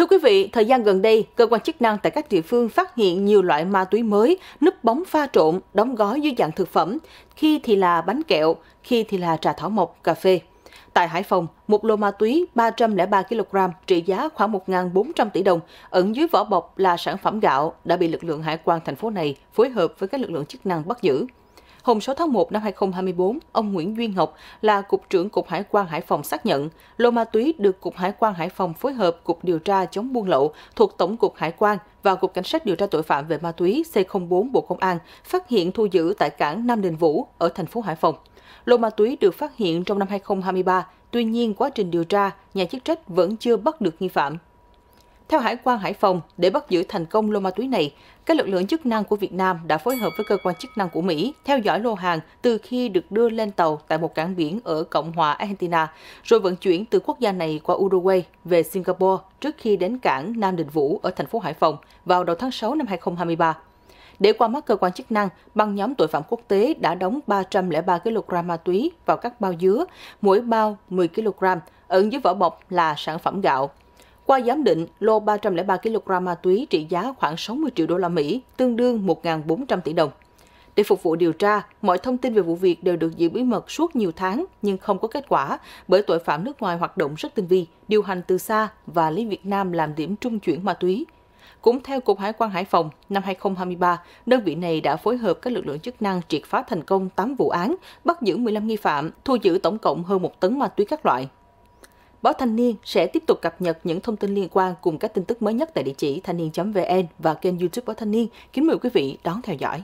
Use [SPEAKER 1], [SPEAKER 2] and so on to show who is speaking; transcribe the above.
[SPEAKER 1] Thưa quý vị, thời gian gần đây, cơ quan chức năng tại các địa phương phát hiện nhiều loại ma túy mới núp bóng pha trộn, đóng gói dưới dạng thực phẩm, khi thì là bánh kẹo, khi thì là trà thảo mộc, cà phê. Tại Hải Phòng, một lô ma túy 303 kg trị giá khoảng 1.400 tỷ đồng ẩn dưới vỏ bọc là sản phẩm gạo đã bị lực lượng hải quan thành phố này phối hợp với các lực lượng chức năng bắt giữ hôm 6 tháng 1 năm 2024, ông Nguyễn Duy Ngọc là Cục trưởng Cục Hải quan Hải Phòng xác nhận lô ma túy được Cục Hải quan Hải Phòng phối hợp Cục Điều tra chống buôn lậu thuộc Tổng cục Hải quan và Cục Cảnh sát điều tra tội phạm về ma túy C04 Bộ Công an phát hiện thu giữ tại cảng Nam Đình Vũ ở thành phố Hải Phòng. Lô ma túy được phát hiện trong năm 2023, tuy nhiên quá trình điều tra, nhà chức trách vẫn chưa bắt được nghi phạm. Theo Hải quan Hải Phòng, để bắt giữ thành công lô ma túy này, các lực lượng chức năng của Việt Nam đã phối hợp với cơ quan chức năng của Mỹ theo dõi lô hàng từ khi được đưa lên tàu tại một cảng biển ở Cộng hòa Argentina, rồi vận chuyển từ quốc gia này qua Uruguay về Singapore trước khi đến cảng Nam Định Vũ ở thành phố Hải Phòng vào đầu tháng 6 năm 2023. Để qua mắt cơ quan chức năng, băng nhóm tội phạm quốc tế đã đóng 303 kg ma túy vào các bao dứa, mỗi bao 10 kg, ẩn dưới vỏ bọc là sản phẩm gạo, qua giám định, lô 303 kg ma túy trị giá khoảng 60 triệu đô la Mỹ, tương đương 1.400 tỷ đồng. Để phục vụ điều tra, mọi thông tin về vụ việc đều được giữ bí mật suốt nhiều tháng nhưng không có kết quả bởi tội phạm nước ngoài hoạt động rất tinh vi, điều hành từ xa và lấy Việt Nam làm điểm trung chuyển ma túy. Cũng theo Cục Hải quan Hải Phòng, năm 2023, đơn vị này đã phối hợp các lực lượng chức năng triệt phá thành công 8 vụ án, bắt giữ 15 nghi phạm, thu giữ tổng cộng hơn 1 tấn ma túy các loại. Báo Thanh niên sẽ tiếp tục cập nhật những thông tin liên quan cùng các tin tức mới nhất tại địa chỉ thanh niên.vn và kênh YouTube Báo Thanh niên. Kính mời quý vị đón theo dõi.